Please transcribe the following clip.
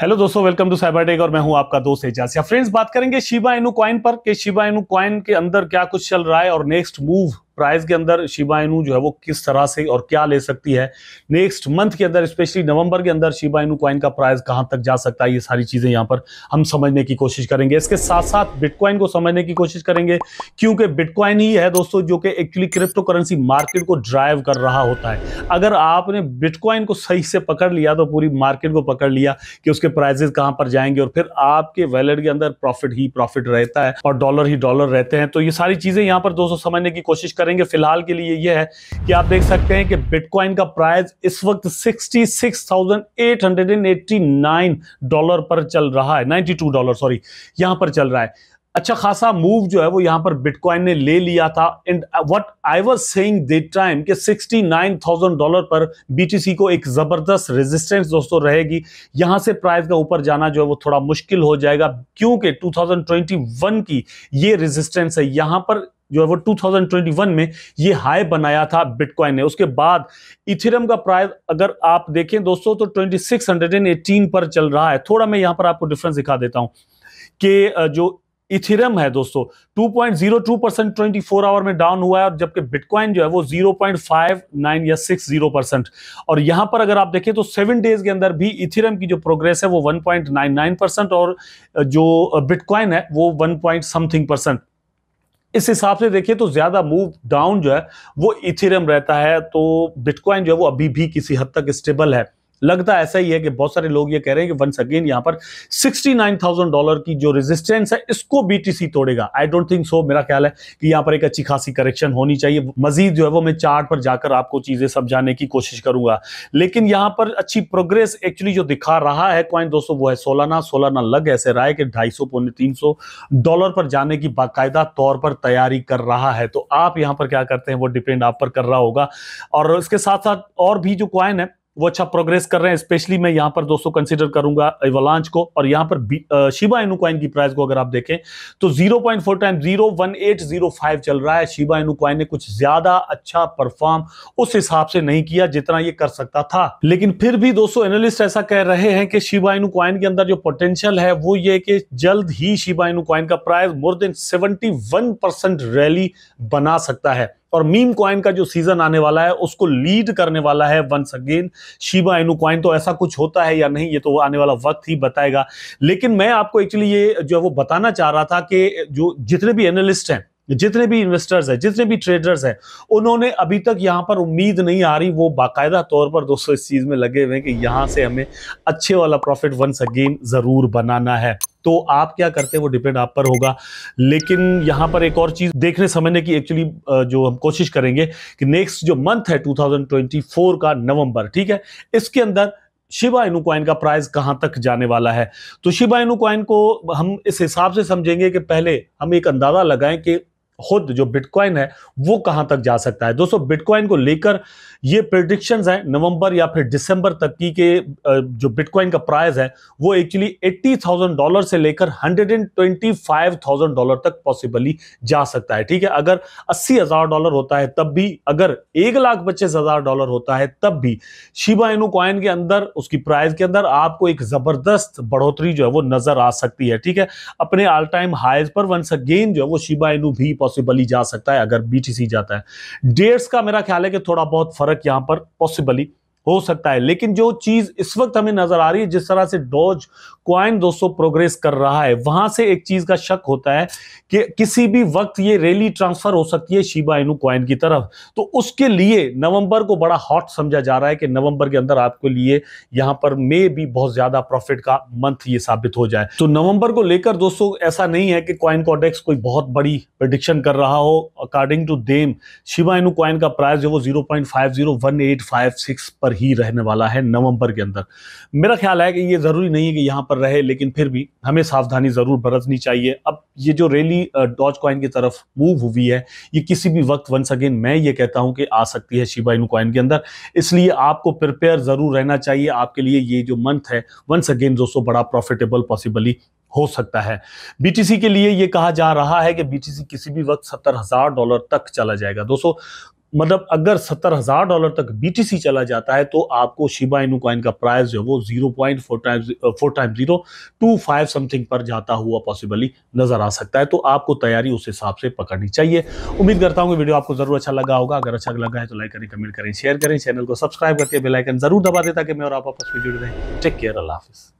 Hello दोस्तों welcome to cyber tech और मैं हूं आपका दोस्त एजासिया फ्रेंड्स बात करेंगे शिबा एनू कॉइन पर कि शिबा एनू क्वाइन के अंदर क्या कुछ चल रहा है और नेक्स्ट मूव प्राइस के अंदर शिबाइनू जो है वो किस तरह से और क्या ले सकती है नेक्स्ट मंथ के अंदर स्पेशली नवंबर के अंदर शिबाइनू इनू कॉइन का प्राइस कहां तक जा सकता है ये सारी चीज़ें यहां पर हम समझने की कोशिश करेंगे इसके साथ साथ बिटकॉइन को समझने की कोशिश करेंगे क्योंकि बिटकॉइन ही है दोस्तों जो कि एक्चुअली क्रिप्टो करेंसी मार्केट को ड्राइव कर रहा होता है अगर आपने बिटकॉइन को सही से पकड़ लिया तो पूरी मार्केट को पकड़ लिया कि उसके प्राइजेस कहां पर जाएंगे और फिर आपके वैलेट के अंदर प्रॉफिट ही प्रॉफिट रहता है और डॉलर ही डॉलर रहते हैं तो ये सारी चीज़ें यहां पर दोस्तों समझने की कोशिश करेंगे फिलहाल के लिए यह है कि आप देख सकते हैं कि बिटकॉइन का प्राइस इस वक्त 66,889 डॉलर पर चल रहा है 92 डॉलर सॉरी यहां पर चल रहा है अच्छा खासा मूव जो है वो यहां पर बिटकॉइन ने ले लिया था and what I was saying that time कि 69,000 डॉलर पर बीटीसी को एक ज़बरदस्त रेजिस्टेंस दोस्तों रहेगी यहां से प्राइस का ऊपर जाना जो है वो थोड़ा मुश्किल हो जाएगा क्योंकि 2021 की ये रेजिस्टेंस है यहां पर जो है वो 2021 में ये हाई बनाया था बिटकॉइन ने उसके बाद इथेरियम का प्राइस अगर आप देखें दोस्तों तो 2618 पर चल रहा है थोड़ा मैं यहां पर आपको डिफरेंस दिखा देता हूं कि जो इथेरियम है दोस्तों 2.02 परसेंट ट्वेंटी आवर में डाउन हुआ है और जबकि बिटकॉइन जो है वो 0.59 या 60 परसेंट और यहां पर अगर आप देखें तो सेवन डेज के अंदर भी इथेरियम की जो प्रोग्रेस है वो 1.99 परसेंट और जो बिटकॉइन है वो 1. समथिंग परसेंट इस हिसाब से देखिए तो ज़्यादा मूव डाउन जो है वो इथेरियम रहता है तो बिटकॉइन जो है वो अभी भी किसी हद तक स्टेबल है लगता ऐसा ही है कि बहुत सारे लोग ये कह रहे हैं कि वंस अगेन यहां पर 69,000 डॉलर की जो रेजिस्टेंस है इसको बीटीसी तोड़ेगा आई डोंट थिंक सो मेरा ख्याल है कि यहां पर एक अच्छी खासी करेक्शन होनी चाहिए मजीद जो है वो मैं चार्ट पर जाकर आपको चीजें समझाने की कोशिश करूंगा लेकिन यहां पर अच्छी प्रोग्रेस एक्चुअली जो दिखा रहा है क्वाइन दोस्तों वो है सोलाना सोलाना लग ऐसे रहा है कि ढाई सौ पौने तीन सौ डॉलर पर जाने की बाकायदा तौर पर तैयारी कर रहा है तो आप यहां पर क्या करते हैं वो डिपेंड आप पर कर रहा होगा और इसके साथ साथ और भी जो क्वाइन है वो अच्छा प्रोग्रेस कर रहे हैं स्पेशली मैं यहां पर दोस्तों कंसिडर करूंगा एवलांच को और यहां पर शिबा एनुक्वाइन की प्राइस को अगर आप देखें तो 0.4 टाइम 0.1805 चल रहा है शिबा एनुक्वाइन ने कुछ ज्यादा अच्छा परफॉर्म उस हिसाब से नहीं किया जितना ये कर सकता था लेकिन फिर भी दोस्तों एनालिस्ट ऐसा कह रहे हैं कि शिबा एनुक्वाइन के अंदर जो पोटेंशियल है वो ये कि जल्द ही शिबा एनुक्वाइन का price more than seventy rally बना सकता है और मीम क्वाइन का जो सीजन आने वाला है उसको लीड करने वाला है once again Shiba Inu coin तो ऐसा कुछ होता है या नहीं ये तो आने वाला वक्त ही बताएगा लेकिन मैं आपको एक्चुअली ये जो है वो बताना चाह रहा था कि जो जितने भी एनालिस्ट हैं जितने भी इन्वेस्टर्स हैं जितने भी ट्रेडर्स हैं उन्होंने अभी तक यहाँ पर उम्मीद नहीं आ रही वो बाकायदा तौर पर दोस्तों इस चीज़ में लगे हुए हैं कि यहाँ से हमें अच्छे वाला प्रॉफिट वंस अगेन ज़रूर बनाना है तो आप क्या करते हैं वो डिपेंड आप पर होगा लेकिन यहां पर एक और चीज़ देखने समझने की एक्चुअली जो हम कोशिश करेंगे कि नेक्स्ट जो मंथ है 2024 का नवंबर ठीक है इसके अंदर शिबा इनू का प्राइस कहां तक जाने वाला है तो शिबा इनू को हम इस हिसाब से समझेंगे कि पहले हम एक अंदाजा लगाएं कि खुद जो बिटकॉइन है वो कहां तक जा सकता है दोस्तों बिटकॉइन को लेकर ये प्रिडिक्शन हैं नवंबर या फिर दिसंबर तक की के जो बिटकॉइन का प्राइस है वो एक्चुअली 80,000 डॉलर से लेकर 125,000 डॉलर तक पॉसिबली जा सकता है ठीक है अगर 80,000 डॉलर होता है तब भी अगर एक लाख पच्चीस हजार डॉलर होता है तब भी शिबा इनू कॉइन के अंदर उसकी प्राइस के अंदर आपको एक जबरदस्त बढ़ोतरी जो है वो नजर आ सकती है ठीक है अपने ऑल टाइम हाइज पर वंस अगेन जो है वो शिबा इनू भी पॉसिबली जा सकता है अगर बीटीसी जाता है डेट्स का मेरा ख्याल है कि थोड़ा बहुत फर्क यहां पर पॉसिबली हो सकता है लेकिन जो चीज इस वक्त हमें नजर आ रही है जिस तरह से डॉज क्वाइन दोस्तों प्रोग्रेस कर रहा है वहां से एक चीज का शक होता है कि किसी भी वक्त ये रैली ट्रांसफर हो सकती है शिबा इनू क्वाइन की तरफ तो उसके लिए नवंबर को बड़ा हॉट समझा जा रहा है कि नवंबर के अंदर आपके लिए यहां पर मे भी बहुत ज्यादा प्रॉफिट का मंथ ये साबित हो जाए तो नवंबर को लेकर दोस्तों ऐसा नहीं है कि क्वाइन कॉडेक्स कोई बहुत बड़ी प्रडिक्शन कर रहा हो according to them Shiba Inu coin का प्राइस जो वो जीरो पर ही रहने वाला है नवंबर के अंदर मेरा ख्याल है कि ये ज़रूरी नहीं है कि यहाँ पर रहे लेकिन फिर भी हमें सावधानी ज़रूर बरतनी चाहिए अब ये जो रैली डॉज कॉइन की तरफ मूव हुई है ये किसी भी वक्त वंस अगेन मैं ये कहता हूँ कि आ सकती है शिबा इनू कॉइन के अंदर इसलिए आपको प्रिपेयर ज़रूर रहना चाहिए आपके लिए ये जो मंथ है वंस अगेन दोस्तों बड़ा प्रॉफिटेबल पॉसिबली हो सकता है बीटीसी के लिए यह कहा जा रहा है कि बीटीसी किसी भी वक्त सत्तर हजार डॉलर तक चला जाएगा दोस्तों मतलब अगर सत्तर हजार डॉलर तक बीटीसी चला जाता है तो आपको शिबा इनू कॉइन का प्राइस जो है वो zero point four time four time zero two five something पर जाता हुआ पॉसिबली नजर आ सकता है तो आपको तैयारी उस हिसाब से पकड़नी चाहिए उम्मीद करता हूँ वीडियो आपको जरूर अच्छा लगा होगा अगर अच्छा लगा है तो लाइक करें कमेंट करें शेयर करें चैनल को सब्सक्राइब करके बेलाइकन जरूर दबा देता कि मैं और आप आपस में जुड़े रहें टेक केयर अल्लाह हाफिज़